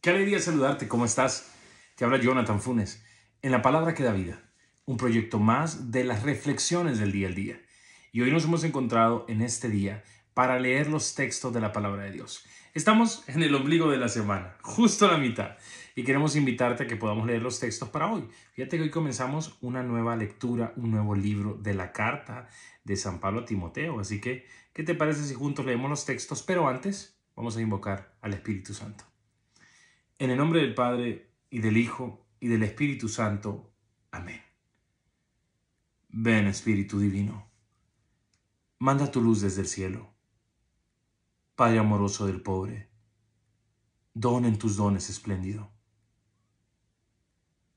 Qué alegría saludarte, ¿cómo estás? Te habla Jonathan Funes, en la palabra que da vida, un proyecto más de las reflexiones del día al día. Y hoy nos hemos encontrado en este día para leer los textos de la palabra de Dios. Estamos en el ombligo de la semana, justo a la mitad, y queremos invitarte a que podamos leer los textos para hoy. Fíjate que hoy comenzamos una nueva lectura, un nuevo libro de la carta de San Pablo a Timoteo. Así que, ¿qué te parece si juntos leemos los textos? Pero antes, vamos a invocar al Espíritu Santo. En el nombre del Padre, y del Hijo, y del Espíritu Santo. Amén. Ven, Espíritu Divino, manda tu luz desde el cielo. Padre amoroso del pobre, don en tus dones espléndido.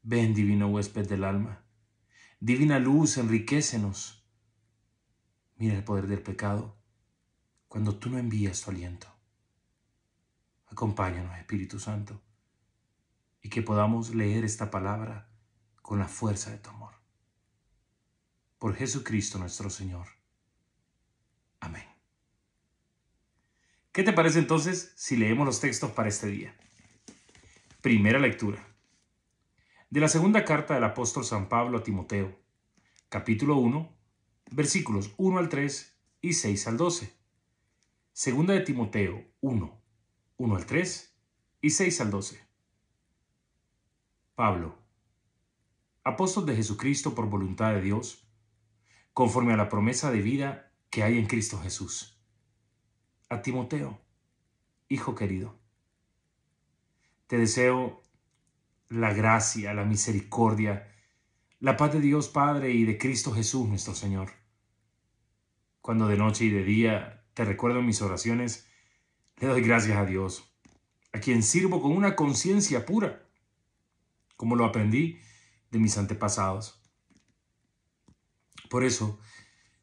Ven, divino huésped del alma, divina luz, enriquecenos. Mira el poder del pecado cuando tú no envías tu aliento. Acompáñanos, Espíritu Santo y que podamos leer esta palabra con la fuerza de tu amor. Por Jesucristo nuestro Señor. Amén. ¿Qué te parece entonces si leemos los textos para este día? Primera lectura. De la segunda carta del apóstol San Pablo a Timoteo, capítulo 1, versículos 1 al 3 y 6 al 12. Segunda de Timoteo 1, 1 al 3 y 6 al 12. Pablo, apóstol de Jesucristo por voluntad de Dios, conforme a la promesa de vida que hay en Cristo Jesús. A Timoteo, hijo querido, te deseo la gracia, la misericordia, la paz de Dios Padre y de Cristo Jesús nuestro Señor. Cuando de noche y de día te recuerdo mis oraciones, le doy gracias a Dios, a quien sirvo con una conciencia pura como lo aprendí de mis antepasados. Por eso,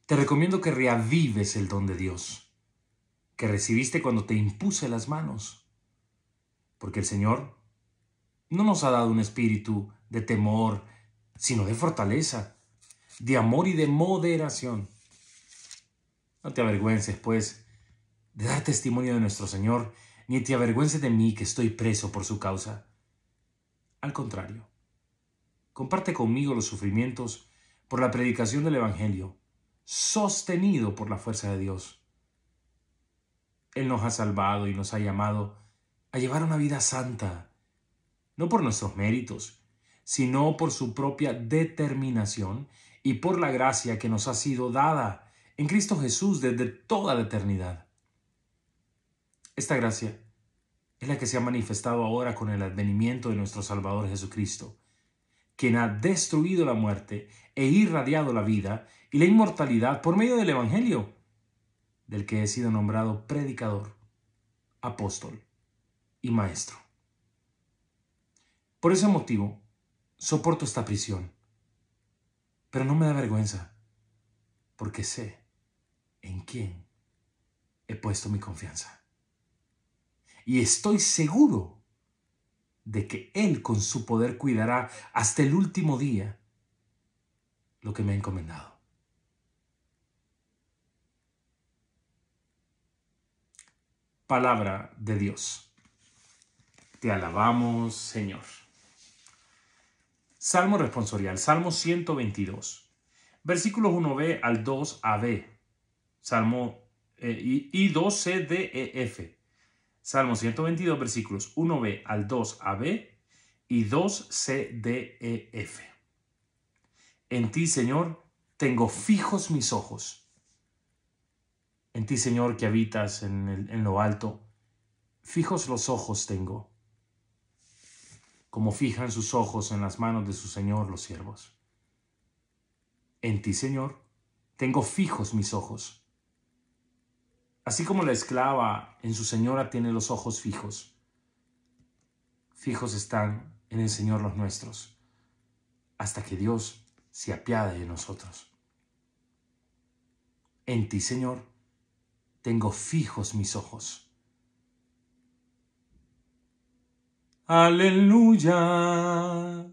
te recomiendo que reavives el don de Dios, que recibiste cuando te impuse las manos, porque el Señor no nos ha dado un espíritu de temor, sino de fortaleza, de amor y de moderación. No te avergüences, pues, de dar testimonio de nuestro Señor, ni te avergüences de mí que estoy preso por su causa. Al contrario, comparte conmigo los sufrimientos por la predicación del Evangelio, sostenido por la fuerza de Dios. Él nos ha salvado y nos ha llamado a llevar una vida santa, no por nuestros méritos, sino por su propia determinación y por la gracia que nos ha sido dada en Cristo Jesús desde toda la eternidad. Esta gracia es la que se ha manifestado ahora con el advenimiento de nuestro Salvador Jesucristo, quien ha destruido la muerte e irradiado la vida y la inmortalidad por medio del Evangelio, del que he sido nombrado predicador, apóstol y maestro. Por ese motivo, soporto esta prisión, pero no me da vergüenza, porque sé en quién he puesto mi confianza y estoy seguro de que Él con su poder cuidará hasta el último día lo que me ha encomendado. Palabra de Dios. Te alabamos, Señor. Salmo responsorial, Salmo 122, versículos 1b al 2ab, Salmo eh, y, d, 12 e f. Salmo 122, versículos 1b al 2ab y 2cdef. En ti, Señor, tengo fijos mis ojos. En ti, Señor, que habitas en, en lo alto, fijos los ojos tengo, como fijan sus ojos en las manos de su Señor los siervos. En ti, Señor, tengo fijos mis ojos Así como la esclava en su señora tiene los ojos fijos, fijos están en el Señor los nuestros, hasta que Dios se apiade de nosotros. En ti, Señor, tengo fijos mis ojos. Aleluya.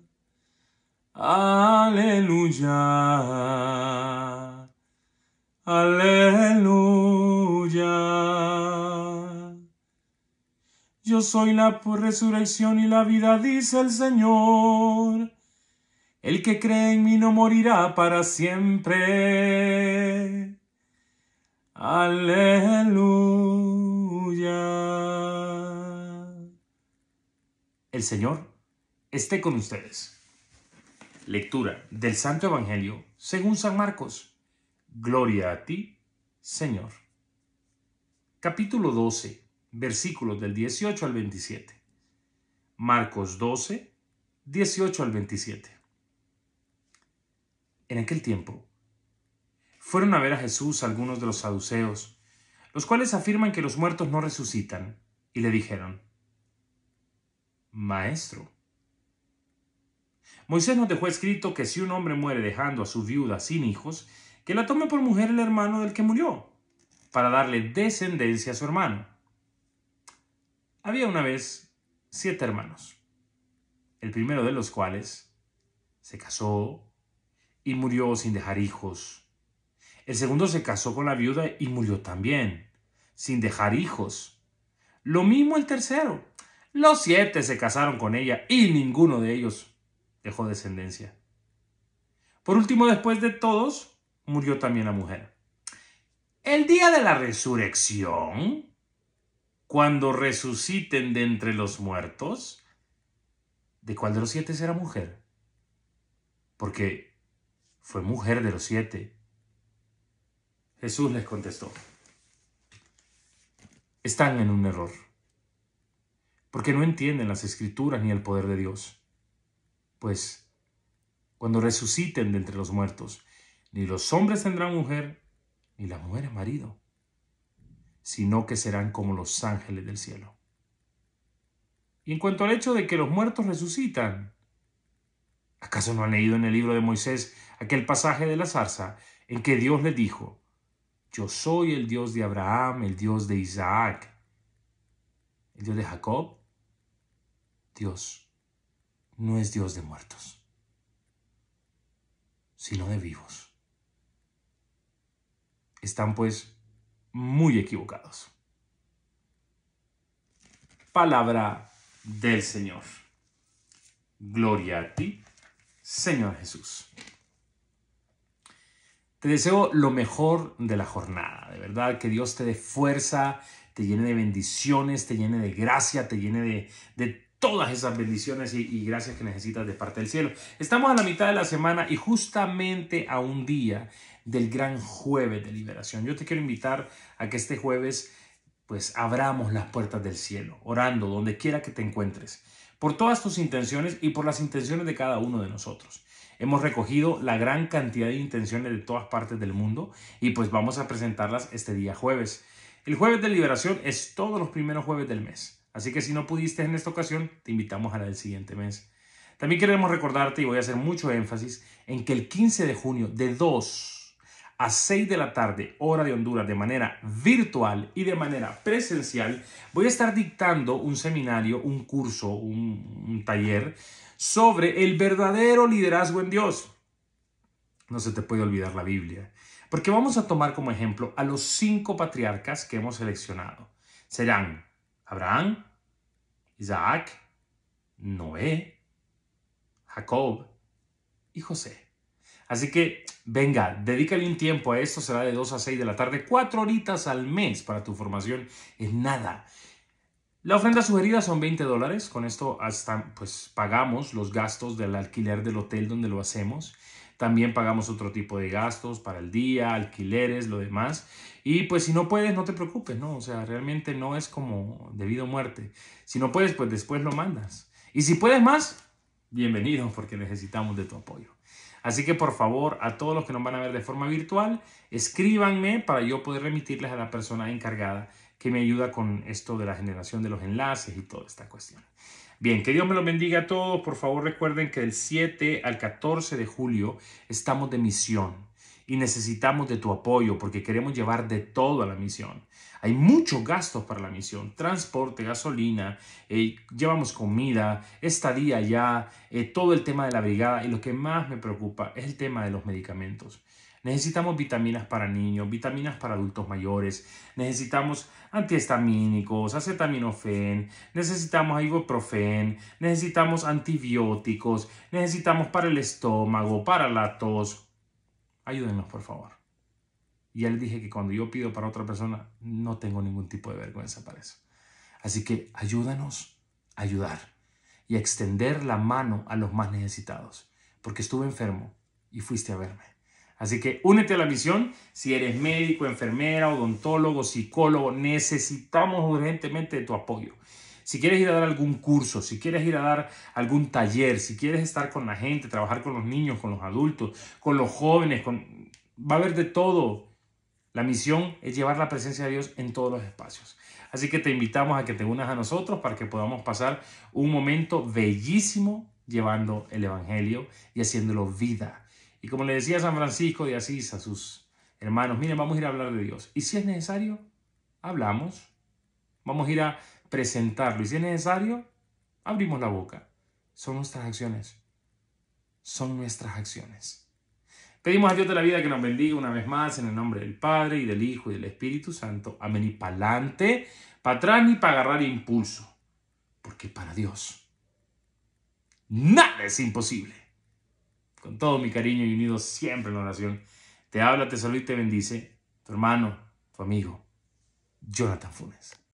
Aleluya. Aleluya. Aleluya. Yo soy la resurrección y la vida, dice el Señor. El que cree en mí no morirá para siempre. Aleluya. El Señor esté con ustedes. Lectura del Santo Evangelio según San Marcos. Gloria a ti, Señor capítulo 12, versículos del 18 al 27. Marcos 12, 18 al 27. En aquel tiempo, fueron a ver a Jesús algunos de los saduceos, los cuales afirman que los muertos no resucitan, y le dijeron, Maestro, Moisés nos dejó escrito que si un hombre muere dejando a su viuda sin hijos, que la tome por mujer el hermano del que murió para darle descendencia a su hermano. Había una vez siete hermanos, el primero de los cuales se casó y murió sin dejar hijos. El segundo se casó con la viuda y murió también, sin dejar hijos. Lo mismo el tercero. Los siete se casaron con ella y ninguno de ellos dejó descendencia. Por último, después de todos, murió también la mujer. El día de la resurrección, cuando resuciten de entre los muertos, ¿de cuál de los siete será mujer? Porque fue mujer de los siete. Jesús les contestó, están en un error, porque no entienden las escrituras ni el poder de Dios. Pues, cuando resuciten de entre los muertos, ni los hombres tendrán mujer, ni las mujeres marido, sino que serán como los ángeles del cielo. Y en cuanto al hecho de que los muertos resucitan, ¿acaso no han leído en el libro de Moisés aquel pasaje de la zarza en que Dios les dijo, yo soy el Dios de Abraham, el Dios de Isaac, el Dios de Jacob? Dios no es Dios de muertos, sino de vivos están pues muy equivocados. Palabra del Señor. Gloria a ti, Señor Jesús. Te deseo lo mejor de la jornada, de verdad, que Dios te dé fuerza, te llene de bendiciones, te llene de gracia, te llene de, de todas esas bendiciones y, gracias que necesitas de parte del cielo. Estamos a la mitad de la semana y justamente a un día del gran jueves de liberación. Yo te quiero invitar a que este jueves pues abramos las puertas del cielo, orando donde quiera que te encuentres, por todas tus intenciones y por las intenciones de cada uno de nosotros. Hemos recogido la gran cantidad de intenciones de todas partes del mundo y pues vamos a presentarlas este día jueves. El jueves de liberación es todos los primeros jueves del mes. Así que si no pudiste en esta ocasión, te invitamos a la del siguiente mes. También queremos recordarte, y voy a hacer mucho énfasis, en que el 15 de junio de 2 a 6 de la tarde, hora de Honduras, de manera virtual y de manera presencial, voy a estar dictando un seminario, un curso, un, un taller sobre el verdadero liderazgo en Dios. No se te puede olvidar la Biblia, porque vamos a tomar como ejemplo a los cinco patriarcas que hemos seleccionado. Serán Abraham, Isaac, Noé, Jacob y José. Así que venga, dedícale un tiempo a esto, será de 2 a 6 de la tarde, 4 horitas al mes para tu formación, en nada. La ofrenda sugerida son 20 dólares, con esto hasta pues pagamos los gastos del alquiler del hotel donde lo hacemos. También pagamos otro tipo de gastos para el día, alquileres, lo demás. Y pues si no puedes, no te preocupes, ¿no? O sea, realmente no es como debido a muerte. Si no puedes, pues después lo mandas. Y si puedes más, bienvenido, porque necesitamos de tu apoyo. Así que por favor, a todos los que nos van a ver de forma virtual, escríbanme para yo poder remitirles a la persona encargada que me ayuda con esto de la generación de los enlaces y toda esta cuestión. Bien, que Dios me lo bendiga a todos. Por favor, recuerden que del 7 al 14 de julio estamos de misión y necesitamos de tu apoyo porque queremos llevar de todo a la misión. Hay muchos gastos para la misión, transporte, gasolina, eh, llevamos comida, estadía allá, eh, todo el tema de la brigada y lo que más me preocupa es el tema de los medicamentos. Necesitamos vitaminas para niños, vitaminas para adultos mayores, necesitamos antihistamínicos, acetaminofén, necesitamos ibuprofen, necesitamos antibióticos, necesitamos para el estómago, para la tos. Ayúdenos, por favor. Y él dije que cuando yo pido para otra persona, no tengo ningún tipo de vergüenza para eso. Así que ayúdanos a ayudar y a extender la mano a los más necesitados, porque estuve enfermo y fuiste a verme. Así que únete a la misión. Si eres médico, enfermera, odontólogo, psicólogo, necesitamos urgentemente tu apoyo. Si quieres ir a dar algún curso, si quieres ir a dar algún taller, si quieres estar con la gente, trabajar con los niños, con los adultos, con los jóvenes, con... va a haber de todo. La misión es llevar la presencia de Dios en todos los espacios. Así que te invitamos a que te unas a nosotros para que podamos pasar un momento bellísimo llevando el Evangelio y haciéndolo vida y como le decía San Francisco de Asís a sus hermanos, miren, vamos a ir a hablar de Dios. Y si es necesario, hablamos. Vamos a ir a presentarlo. Y si es necesario, abrimos la boca. Son nuestras acciones. Son nuestras acciones. Pedimos a Dios de la vida que nos bendiga una vez más en el nombre del Padre y del Hijo y del Espíritu Santo. Amén y pa'lante, para atrás ni para agarrar impulso. Porque para Dios nada es imposible con todo mi cariño y unido siempre en oración. Te habla, te saluda y te bendice tu hermano, tu amigo, Jonathan Funes.